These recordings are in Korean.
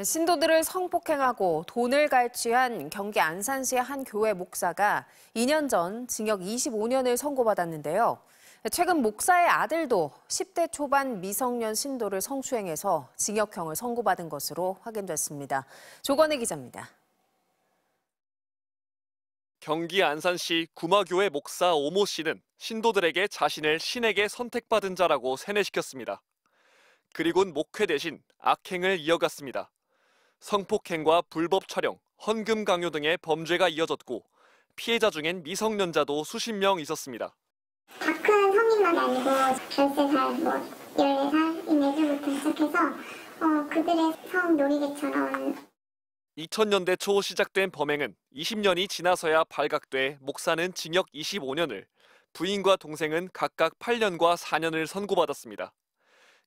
네, 신도들을 성폭행하고 돈을 갈취한 경기 안산시의 한 교회 목사가 2년 전 징역 25년을 선고받았는데요. 최근 목사의 아들도 10대 초반 미성년 신도를 성추행해서 징역형을 선고받은 것으로 확인됐습니다. 조건혜 기자입니다. 경기 안산시 구마교회 목사 오모 씨는 신도들에게 자신을 신에게 선택받은 자라고 세뇌시켰습니다. 그리고 목회 대신 악행을 이어갔습니다. 성폭행과 불법 촬영, 헌금 강요 등의 범죄가 이어졌고 피해자 중엔 미성년자도 수십 명 있었습니다. 다큰 성인만 아니고 13살, 뭐 14살 이 내주부터 시작해서 어, 그들의 성 놀이개처럼 2000년대 초 시작된 범행은 20년이 지나서야 발각돼 목사는 징역 25년을, 부인과 동생은 각각 8년과 4년을 선고받았습니다.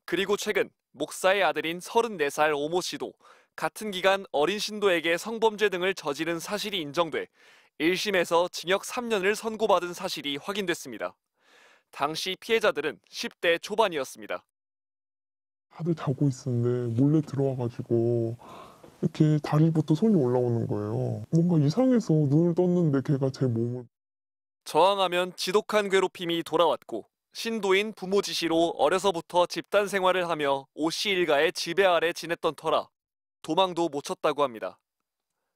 그리고 최근 목사의 아들인 34살 오모 씨도 같은 기간 어린 신도에게 성범죄 등을 저지른 사실이 인정돼 1심에서 징역 3년을 선고받은 사실이 확인됐습니다. 당시 피해자들은 10대 초반이었습니다. 다들 자고 있었는데 몰래 들어와가지고 이렇게 다리부터 손이 올라오는 거예요. 뭔가 이상해서 눈을 떴는데 걔가 제 몸을 저항하면 지독한 괴롭힘이 돌아왔고 신도인 부모 지시로 어려서부터 집단 생활을 하며 오씨 일가의 지배 아래 지냈던 터라 도망도 못 쳤다고 합니다.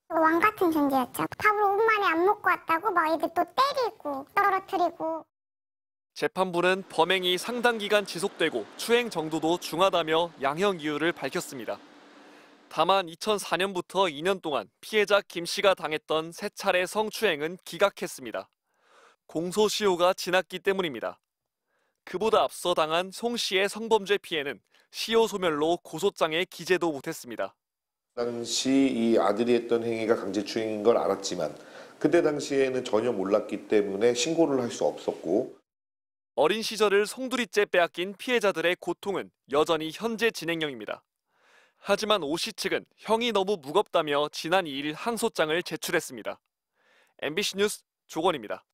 그 왕 같은 존재였죠. 밥을 5분만에 안 먹고 왔다고 막 애들 또 때리고 떨어뜨리고. 재판부는 범행이 상당 기간 지속되고 추행 정도도 중하다며 양형 이유를 밝혔습니다. 다만 2004년부터 2년 동안 피해자 김 씨가 당했던 세 차례 성추행은 기각했습니다. 공소시효가 지났기 때문입니다. 그보다 앞서 당한 송 씨의 성범죄 피해는 시효 소멸로 고소장에 기재도 못했습니다. 당시 이 아들이 했던 행위가 강제추행인 걸 알았지만 그때 당시에는 전혀 몰랐기 때문에 신고를 할 수 없었고 어린 시절을 송두리째 빼앗긴 피해자들의 고통은 여전히 현재 진행형입니다. 하지만 오 씨 측은 형이 너무 무겁다며 지난 2일 항소장을 제출했습니다. MBC 뉴스 조건입니다.